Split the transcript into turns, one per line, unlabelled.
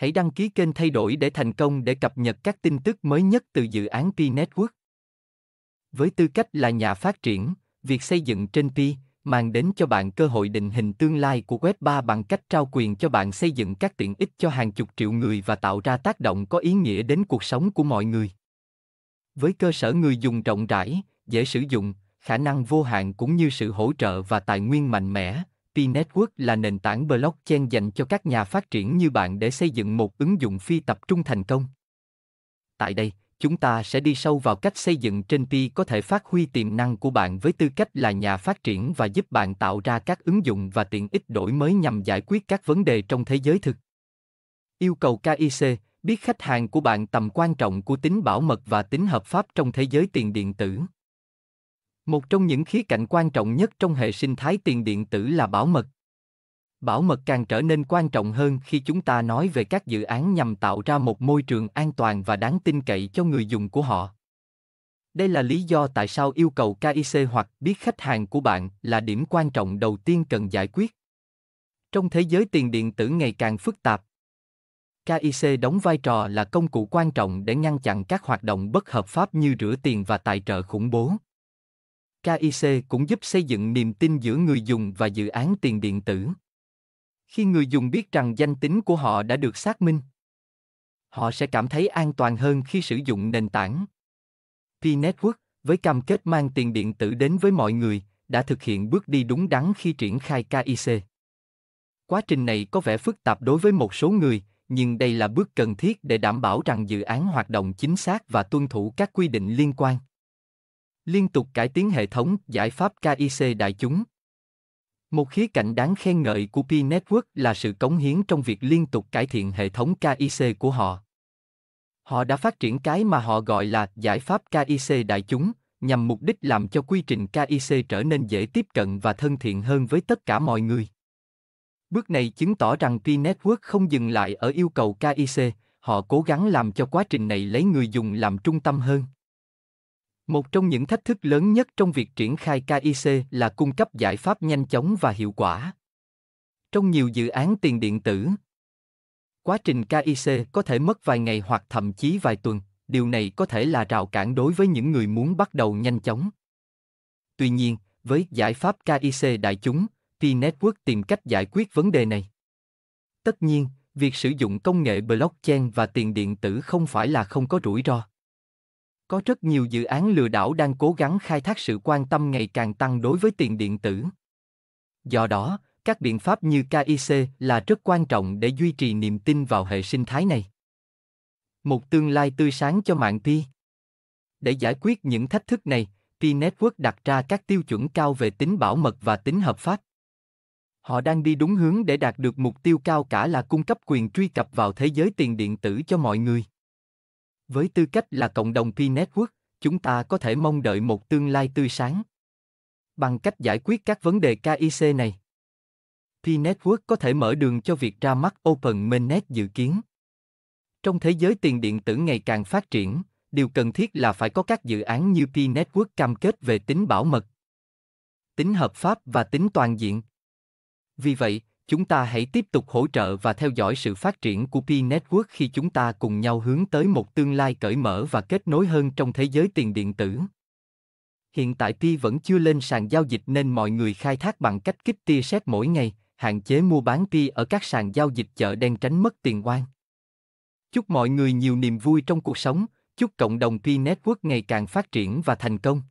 Hãy đăng ký kênh thay đổi để thành công để cập nhật các tin tức mới nhất từ dự án Pi Network. Với tư cách là nhà phát triển, việc xây dựng trên Pi mang đến cho bạn cơ hội định hình tương lai của Web3 bằng cách trao quyền cho bạn xây dựng các tiện ích cho hàng chục triệu người và tạo ra tác động có ý nghĩa đến cuộc sống của mọi người. Với cơ sở người dùng rộng rãi, dễ sử dụng, khả năng vô hạn cũng như sự hỗ trợ và tài nguyên mạnh mẽ, P-Network là nền tảng blockchain dành cho các nhà phát triển như bạn để xây dựng một ứng dụng phi tập trung thành công. Tại đây, chúng ta sẽ đi sâu vào cách xây dựng trên Pi có thể phát huy tiềm năng của bạn với tư cách là nhà phát triển và giúp bạn tạo ra các ứng dụng và tiện ích đổi mới nhằm giải quyết các vấn đề trong thế giới thực. Yêu cầu KIC, biết khách hàng của bạn tầm quan trọng của tính bảo mật và tính hợp pháp trong thế giới tiền điện tử một trong những khía cạnh quan trọng nhất trong hệ sinh thái tiền điện tử là bảo mật bảo mật càng trở nên quan trọng hơn khi chúng ta nói về các dự án nhằm tạo ra một môi trường an toàn và đáng tin cậy cho người dùng của họ đây là lý do tại sao yêu cầu KIC hoặc biết khách hàng của bạn là điểm quan trọng đầu tiên cần giải quyết. Trong thế giới tiền điện tử ngày càng phức tạp, KIC đóng vai trò là công cụ quan trọng để ngăn chặn các hoạt động bất hợp pháp như rửa tiền và tài trợ khủng bố. KIC cũng giúp xây dựng niềm tin giữa người dùng và dự án tiền điện tử. Khi người dùng biết rằng danh tính của họ đã được xác minh, họ sẽ cảm thấy an toàn hơn khi sử dụng nền tảng. P-Network, với cam kết mang tiền điện tử đến với mọi người, đã thực hiện bước đi đúng đắn khi triển khai KIC. Quá trình này có vẻ phức tạp đối với một số người, nhưng đây là bước cần thiết để đảm bảo rằng dự án hoạt động chính xác và tuân thủ các quy định liên quan liên tục cải tiến hệ thống giải pháp KIC đại chúng. Một khía cạnh đáng khen ngợi của P Network là sự cống hiến trong việc liên tục cải thiện hệ thống KIC của họ. Họ đã phát triển cái mà họ gọi là giải pháp KIC đại chúng, nhằm mục đích làm cho quy trình KIC trở nên dễ tiếp cận và thân thiện hơn với tất cả mọi người. Bước này chứng tỏ rằng P Network không dừng lại ở yêu cầu KIC, họ cố gắng làm cho quá trình này lấy người dùng làm trung tâm hơn. Một trong những thách thức lớn nhất trong việc triển khai KIC là cung cấp giải pháp nhanh chóng và hiệu quả. Trong nhiều dự án tiền điện tử, quá trình KIC có thể mất vài ngày hoặc thậm chí vài tuần, điều này có thể là rào cản đối với những người muốn bắt đầu nhanh chóng. Tuy nhiên, với giải pháp KIC đại chúng, P-Network tìm cách giải quyết vấn đề này. Tất nhiên, việc sử dụng công nghệ blockchain và tiền điện tử không phải là không có rủi ro. Có rất nhiều dự án lừa đảo đang cố gắng khai thác sự quan tâm ngày càng tăng đối với tiền điện tử. Do đó, các biện pháp như KIC là rất quan trọng để duy trì niềm tin vào hệ sinh thái này. Một tương lai tươi sáng cho mạng Pi. Để giải quyết những thách thức này, Pi Network đặt ra các tiêu chuẩn cao về tính bảo mật và tính hợp pháp. Họ đang đi đúng hướng để đạt được mục tiêu cao cả là cung cấp quyền truy cập vào thế giới tiền điện tử cho mọi người. Với tư cách là cộng đồng P-Network, chúng ta có thể mong đợi một tương lai tươi sáng. Bằng cách giải quyết các vấn đề KIC này, P-Network có thể mở đường cho việc ra mắt Open Mainnet dự kiến. Trong thế giới tiền điện tử ngày càng phát triển, điều cần thiết là phải có các dự án như P-Network cam kết về tính bảo mật, tính hợp pháp và tính toàn diện. Vì vậy, chúng ta hãy tiếp tục hỗ trợ và theo dõi sự phát triển của P Network khi chúng ta cùng nhau hướng tới một tương lai cởi mở và kết nối hơn trong thế giới tiền điện tử. Hiện tại P vẫn chưa lên sàn giao dịch nên mọi người khai thác bằng cách kích tia xét mỗi ngày, hạn chế mua bán Pi ở các sàn giao dịch chợ đen tránh mất tiền oan. Chúc mọi người nhiều niềm vui trong cuộc sống, chúc cộng đồng Pi Network ngày càng phát triển và thành công.